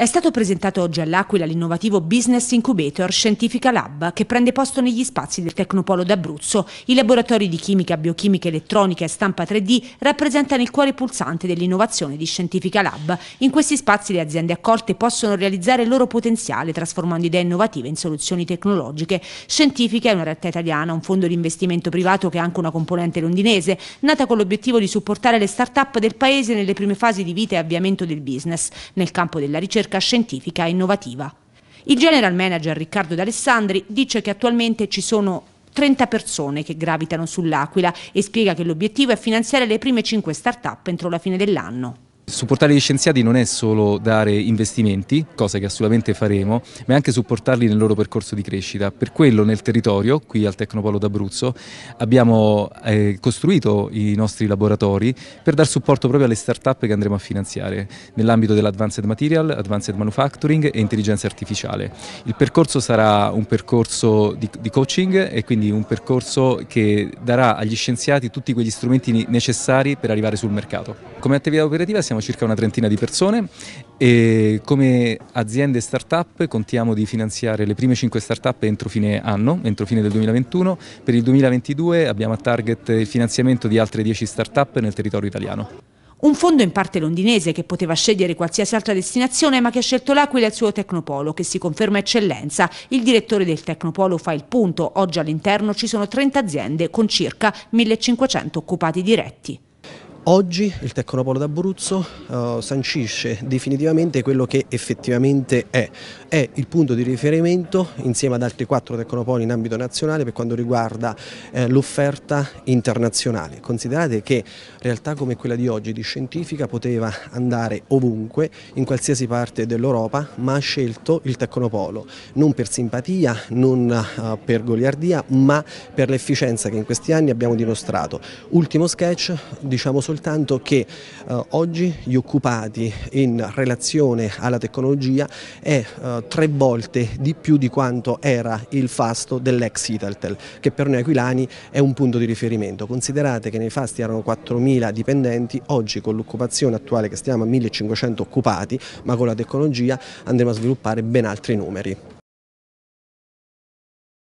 È stato presentato oggi all'Aquila l'innovativo Business Incubator Scientifica Lab che prende posto negli spazi del Tecnopolo d'Abruzzo. I laboratori di chimica, biochimica, elettronica e stampa 3D rappresentano il cuore pulsante dell'innovazione di Scientifica Lab. In questi spazi le aziende accolte possono realizzare il loro potenziale trasformando idee innovative in soluzioni tecnologiche. Scientifica è una realtà italiana, un fondo di investimento privato che ha anche una componente londinese, nata con l'obiettivo di supportare le start-up del paese nelle prime fasi di vita e avviamento del business. Nel campo della ricerca ricerca scientifica e innovativa. Il general manager Riccardo D'Alessandri dice che attualmente ci sono 30 persone che gravitano sull'Aquila e spiega che l'obiettivo è finanziare le prime 5 start-up entro la fine dell'anno. Supportare gli scienziati non è solo dare investimenti, cosa che assolutamente faremo, ma è anche supportarli nel loro percorso di crescita. Per quello nel territorio, qui al Tecnopolo d'Abruzzo, abbiamo eh, costruito i nostri laboratori per dar supporto proprio alle start-up che andremo a finanziare nell'ambito dell'Advanced Material, Advanced Manufacturing e Intelligenza Artificiale. Il percorso sarà un percorso di, di coaching e quindi un percorso che darà agli scienziati tutti quegli strumenti necessari per arrivare sul mercato. Come attività operativa siamo circa una trentina di persone e come aziende start-up contiamo di finanziare le prime 5 start-up entro fine anno, entro fine del 2021. Per il 2022 abbiamo a target il finanziamento di altre 10 start-up nel territorio italiano. Un fondo in parte londinese che poteva scegliere qualsiasi altra destinazione ma che ha scelto l'Aquila e il suo Tecnopolo che si conferma eccellenza. Il direttore del Tecnopolo fa il punto, oggi all'interno ci sono 30 aziende con circa 1500 occupati diretti. Oggi il Tecnopolo d'Abruzzo uh, sancisce definitivamente quello che effettivamente è. È il punto di riferimento insieme ad altri quattro Tecnopoli in ambito nazionale per quanto riguarda eh, l'offerta internazionale. Considerate che realtà come quella di oggi di scientifica poteva andare ovunque, in qualsiasi parte dell'Europa, ma ha scelto il Tecnopolo, non per simpatia, non uh, per goliardia, ma per l'efficienza che in questi anni abbiamo dimostrato. Ultimo sketch, diciamo soltanto soltanto che eh, oggi gli occupati in relazione alla tecnologia è eh, tre volte di più di quanto era il fasto dell'ex Italtel, che per noi aquilani è un punto di riferimento. Considerate che nei fasti erano 4.000 dipendenti, oggi con l'occupazione attuale che stiamo a 1.500 occupati, ma con la tecnologia andremo a sviluppare ben altri numeri.